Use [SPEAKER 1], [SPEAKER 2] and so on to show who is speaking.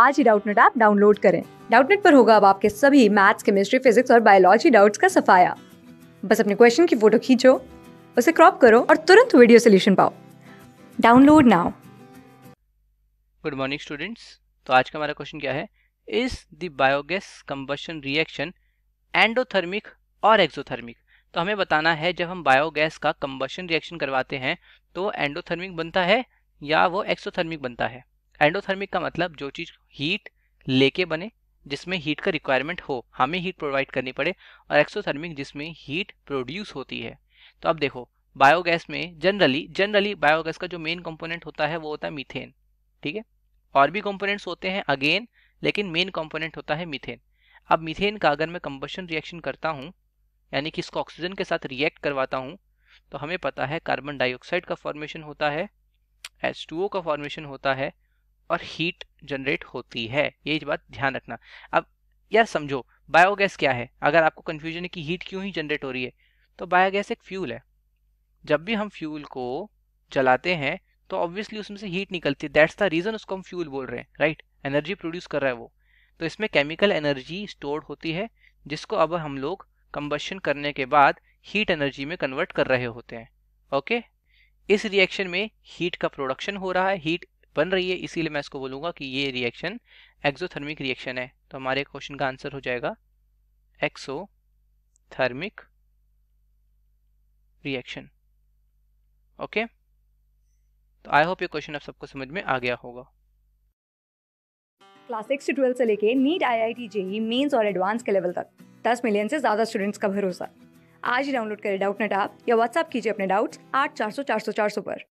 [SPEAKER 1] आज ही Doubtnut app download करें डाउटनेट पर होगा अब आपके सभी मैथ्स केमिस्ट्री फिजिक्स और बायोलॉजी डाउट्स का सफाया बस अपने क्वेश्चन की फोटो खींचो उसे क्रॉप करो और तुरंत वीडियो सोल्यूशन पाओ download now
[SPEAKER 2] good morning students तो आज का हमारा क्वेश्चन क्या है is the biogas combustion reaction endothermic और एक्सोथर्मिक तो हमें बताना है जब हम बायोगैस का कम्बशन रिएक्शन करवाते हैं तो एंडोथर्मिक बनता है या वो एक्सोथर्मिक बनता है एंडोथर्मिक का मतलब जो चीज़ हीट लेके बने जिसमें हीट का रिक्वायरमेंट हो हमें हीट प्रोवाइड करनी पड़े और एक्सोथर्मिक जिसमें हीट प्रोड्यूस होती है तो अब देखो बायोगैस में जनरली जनरली बायोगैस का जो मेन कंपोनेंट होता है वो होता है मीथेन ठीक है और भी कंपोनेंट्स होते हैं अगेन लेकिन मेन कंपोनेंट होता है मीथेन अब मीथेन का अगर मैं कंबशन रिएक्शन करता हूँ यानी कि इसको ऑक्सीजन के साथ रिएक्ट करवाता हूँ तो हमें पता है कार्बन डाइऑक्साइड का फॉर्मेशन होता है एच का फॉर्मेशन होता है और हीट जनरेट होती है ये बात ध्यान रखना अब यह समझो बायोगैस क्या है अगर आपको कन्फ्यूजन है कि हीट क्यों ही जनरेट हो रही है तो बायोगैस एक फ्यूल है जब भी हम फ्यूल को जलाते हैं तो ऑब्वियसली उसमें से हीट निकलती है दैट्स द रीज़न उसको हम फ्यूल बोल रहे हैं राइट एनर्जी प्रोड्यूस कर रहा है वो तो इसमें केमिकल एनर्जी स्टोर्ड होती है जिसको अब हम लोग कंबशन करने के बाद हीट एनर्जी में कन्वर्ट कर रहे होते हैं ओके इस रिएक्शन में हीट का प्रोडक्शन हो रहा है हीट बन रही है इसीलिए मैं इसको बोलूँगा कि ये रिएक्शन एक्सोथर्मिक रिएक्शन है तो हमारे क्वेश्चन का आंसर हो जाएगा एक्सो थर्मिक रिएक्शन ओके तो आई होप ये क्वेश्चन अब सबको समझ में आ गया होगा
[SPEAKER 1] क्लास सिक्स से ट्वेल्थ से लेके NEET I I T JEE Mains और एडवांस के लेवल तक दस मिलियन से ज़्यादा स्टूडेंट्स का भरोसा आज ही डाउनलोड करें डाउट नेट आप या व्हाट्सएप कीजिए अपने डाउट्स आठ चार सौ चार सौ चार सौ पर